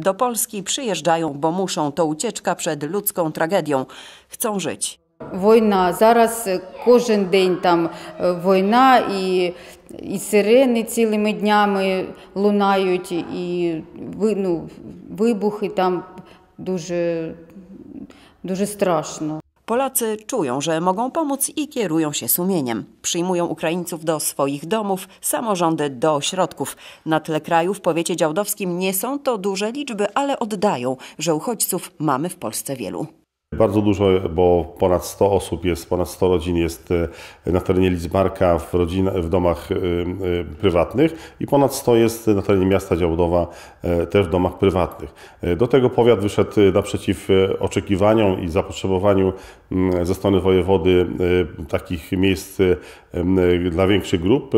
do Polski przyjeżdżają, bo muszą. To ucieczka przed ludzką tragedią. Chcą żyć. Wojna, zaraz każdy dzień tam wojna i, i syreny całymi dniami lunają i no, wybuchy tam dużo duże straszne. Polacy czują, że mogą pomóc i kierują się sumieniem. Przyjmują Ukraińców do swoich domów, samorządy do ośrodków. Na tle kraju w powiecie działdowskim nie są to duże liczby, ale oddają, że uchodźców mamy w Polsce wielu. Bardzo dużo, bo ponad 100 osób jest, ponad 100 rodzin jest e, na terenie Lidzbarka w, w domach e, e, prywatnych i ponad 100 jest na terenie miasta Działdowa też w domach prywatnych. Do tego powiat wyszedł naprzeciw oczekiwaniom i zapotrzebowaniu ze strony wojewody takich miejsc dla większych grup.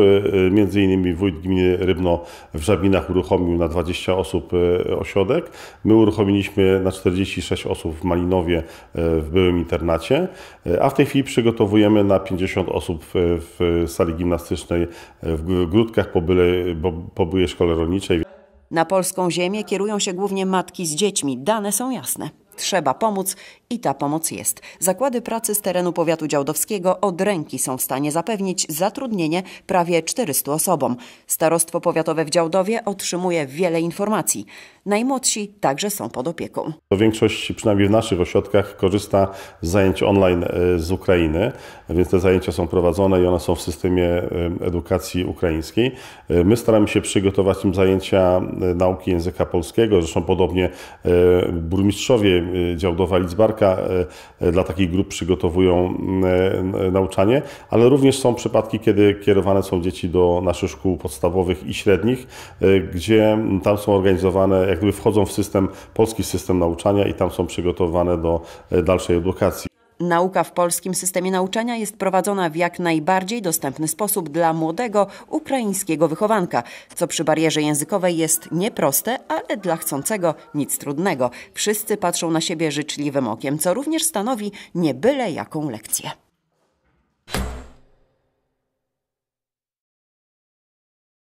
Między innymi wójt gminy Rybno w Żabinach uruchomił na 20 osób ośrodek. My uruchomiliśmy na 46 osób w Malinowie w byłym internacie, a w tej chwili przygotowujemy na 50 osób w sali gimnastycznej w Grudkach po, byłej szkole rolniczej. Na polską ziemię kierują się głównie matki z dziećmi. Dane są jasne. Trzeba pomóc i ta pomoc jest. Zakłady pracy z terenu powiatu działdowskiego od ręki są w stanie zapewnić zatrudnienie prawie 400 osobom. Starostwo powiatowe w Działdowie otrzymuje wiele informacji. Najmłodsi także są pod opieką. Większość, przynajmniej w naszych ośrodkach, korzysta z zajęć online e, z Ukrainy, więc te zajęcia są prowadzone i one są w systemie e, edukacji ukraińskiej. E, my staramy się przygotować im zajęcia nauki języka polskiego, zresztą podobnie burmistrzowie Dział y, działdowa y, y, dla takich grup przygotowują nauczanie, ale również są przypadki, kiedy kierowane są dzieci do naszych szkół podstawowych i średnich, gdzie tam są organizowane, jakby wchodzą w system, polski system nauczania i tam są przygotowane do dalszej edukacji. Nauka w polskim systemie nauczania jest prowadzona w jak najbardziej dostępny sposób dla młodego ukraińskiego wychowanka, co przy barierze językowej jest nieproste, ale dla chcącego nic trudnego. Wszyscy patrzą na siebie życzliwym okiem, co również stanowi nie byle jaką lekcję.